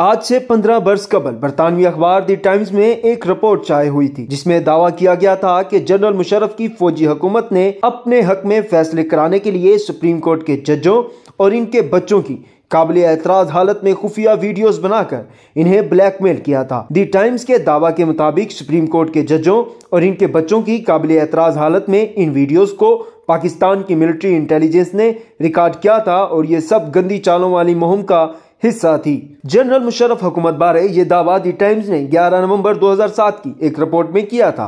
आज से 15 वर्ष कबल बरतानवी अखबार दी टाइम्स में एक रिपोर्ट चाय हुई थी जिसमें दावा किया गया था कि जनरल मुशरफ की फौजी हुकूमत ने अपने हक में फैसले कराने के लिए सुप्रीम कोर्ट के जजों और इनके बच्चों की काबिल एतराज हालत में खुफिया वीडियोस बनाकर इन्हें ब्लैकमेल किया था दी टाइम्स के दावा के मुताबिक सुप्रीम कोर्ट के जजों और इनके बच्चों की काबिल एतराज हालत में इन वीडियोस को पाकिस्तान की मिलिट्री इंटेलिजेंस ने रिकॉर्ड किया था और ये सब गंदी चालों वाली मुहिम का हिस्सा थी जनरल मुशरफ हुकूमत बारे ये दावा दी टाइम्स ने 11 नवंबर 2007 की एक रिपोर्ट में किया था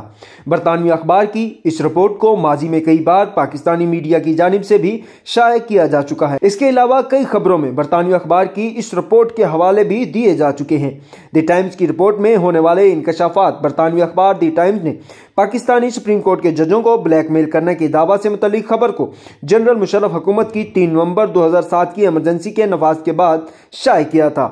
बरतानवी अखबार की इस रिपोर्ट को माजी में कई बार पाकिस्तानी मीडिया की जानब से भी शाये किया जा चुका है इसके अलावा कई खबरों में बरतानवी अखबार की इस रिपोर्ट के हवाले भी दिए जा चुके हैं दी टाइम्स की रिपोर्ट में होने वाले इनकशाफात बरतानवी अखबार दी टाइम्स ने पाकिस्तानी सुप्रीम कोर्ट के जजों को ब्लैकमेल करने के दावा से मुतलिक खबर को जनरल मुशरफ हुकूमत की तीन नवंबर 2007 की इमरजेंसी के नफाज के बाद शाये किया था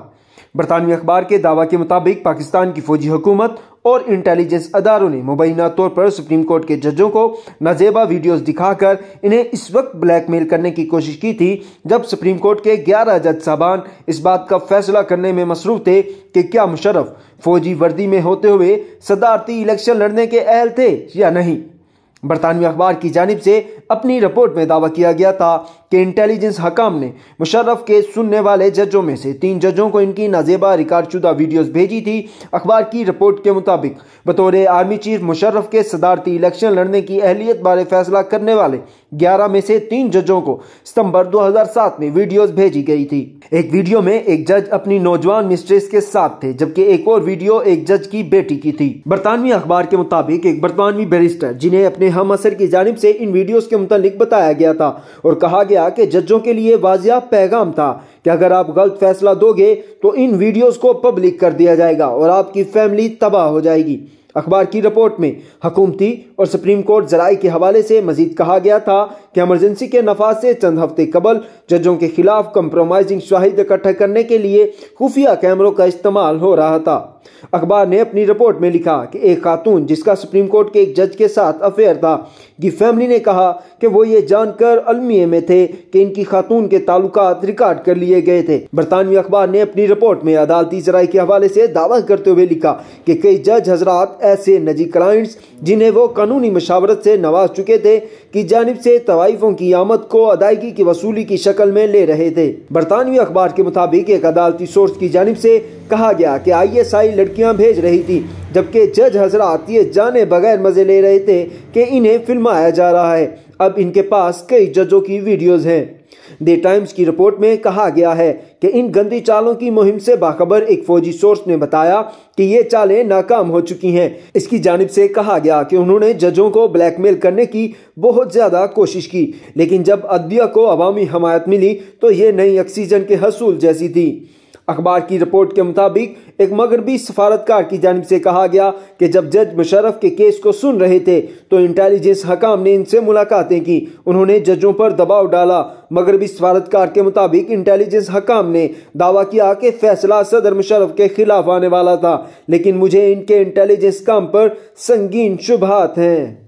बरतानवी अखबार के दावा के मुताबिक पाकिस्तान की फौजी हुकूमत और इंटेलिजेंस अदारों ने मुबैना तौर पर सुप्रीम कोर्ट के जजों को नजेबा वीडियोस दिखाकर इन्हें इस वक्त ब्लैकमेल करने की कोशिश की थी जब सुप्रीम कोर्ट के 11 जज साहबान इस बात का फैसला करने में मसरूफ थे कि क्या मुशरफ फौजी वर्दी में होते हुए सदारती इलेक्शन लड़ने के अहल थे या नहीं बरतानवी अखबार की जानब से अपनी रिपोर्ट में दावा किया गया था कि इंटेलिजेंस हकाम ने मुशर्रफ के सुनने वाले जजों में से तीन जजों को इनकी नाजेबा शुदा वीडियोस भेजी थी अखबार की रिपोर्ट के मुताबिक बतौर आर्मी चीफ मुशर्रफ के सदारती इलेक्शन लड़ने की अहलियत बारे फैसला करने वाले ग्यारह में से तीन जजों को सितंबर 2007 में वीडियोस भेजी गई थी एक वीडियो में एक जज अपनी नौजवान मिस्ट्रेस के साथ थे जबकि एक और वीडियो एक जज की बेटी की थी बरतानवी अखबार के मुताबिक एक बरतानवी बैरिस्टर जिन्हें अपने हम असर की जानब से इन वीडियोज के मुतालिक बताया गया था और कहा गया गया कि जजों के लिए वाजिया पैगाम था कि अगर आप गलत फैसला दोगे तो इन वीडियोस को पब्लिक कर दिया जाएगा और आपकी फैमिली तबाह हो जाएगी अखबार की रिपोर्ट में हकूमती और सुप्रीम कोर्ट जराए के हवाले से मजीद कहा गया था कि एमरजेंसी के नफाज से चंद हफ्ते कबल जजों के खिलाफ कंप्रोमाइजिंग शाहिद इकट्ठा करने के लिए खुफिया कैमरों का इस्तेमाल हो रहा था अखबार ने अपनी रिपोर्ट में लिखा कि एक खातून जिसका सुप्रीम कोर्ट के एक जज के साथ अफेयर था की फैमिली ने कहा कि वो ये जानकर अलमिये में थे कि इनकी खातून के ताल्लुक रिकॉर्ड कर लिए गए थे बरतानवी अखबार ने अपनी रिपोर्ट में अदालती जराये के हवाले से दावा करते हुए लिखा कि कई जज हजरात ऐसे नजी क्लाइंट्स जिन्हें वो कानूनी मशावरत से नवाज चुके थे की जानब से तवाइफों की आमद को अदायगी की वसूली की शक्ल में ले रहे थे बरतानवी अखबार के मुताबिक एक अदालती सोर्स की जानब से कहा गया कि आईएसआई लड़कियां भेज रही थी जबकि जज हजरात ये जाने बगैर मज़े ले रहे थे कि इन्हें फिल्माया जा रहा है अब इनके पास कई जजों की वीडियोज़ हैं दे टाइम्स की रिपोर्ट में कहा गया है कि इन गंदी चालों की मुहिम से बाखबर एक फौजी सोर्स ने बताया कि ये चालें नाकाम हो चुकी हैं इसकी जानब से कहा गया कि उन्होंने जजों को ब्लैकमेल करने की बहुत ज़्यादा कोशिश की लेकिन जब अदबिया को अवामी हमायत मिली तो ये नई ऑक्सीजन के हसूल जैसी थी अखबार की रिपोर्ट के मुताबिक एक मगरबी सफारतकार की जानब से कहा गया कि जब जज मुशरफ के केस को सुन रहे थे तो इंटेलिजेंस हकाम ने इनसे मुलाकातें की उन्होंने जजों पर दबाव डाला मगरबी सफारतकार के मुताबिक इंटेलिजेंस हकाम ने दावा किया कि फैसला सदर मुशरफ के खिलाफ आने वाला था लेकिन मुझे इनके इंटेलिजेंस काम पर संगीन शुभात हैं